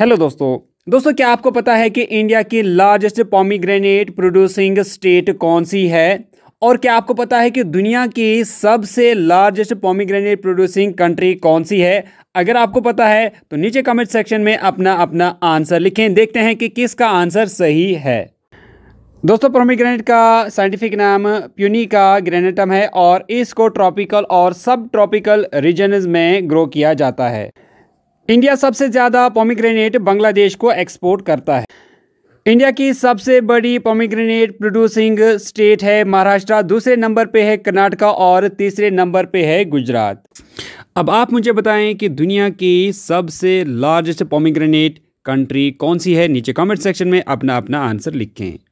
hello दोस्तों दोस्तों क्या आपको पता है कि इंडिया की लार्जेस्ट पॉमीग्रेनेट प्रोड्यूसिंग स्टेट कौन सी है और क्या आपको पता है कि दुनिया की सबसे लार्जेस्ट पॉमीग्रेनेट प्रोड्यूसिंग कंट्री कौन सी है अगर आपको पता है तो नीचे कमेंट सेक्शन में अपना अपना आंसर लिखें देखते हैं कि किसका आंसर सही है दोस्तों प्रोमीग्रेनेट का साइंटिफिक नाम प्यूनिका ग्रेनेटम है और इसको ट्रॉपिकल और सब ट्रॉपिकल रीजन में ग्रो किया जाता है इंडिया सबसे ज़्यादा पोमीग्रेनेट बांग्लादेश को एक्सपोर्ट करता है इंडिया की सबसे बड़ी पोमीग्रेनेट प्रोड्यूसिंग स्टेट है महाराष्ट्र दूसरे नंबर पे है कर्नाटका और तीसरे नंबर पे है गुजरात अब आप मुझे बताएं कि दुनिया की सबसे लार्जेस्ट पोमीग्रेनेट कंट्री कौन सी है नीचे कमेंट सेक्शन में अपना अपना आंसर लिखें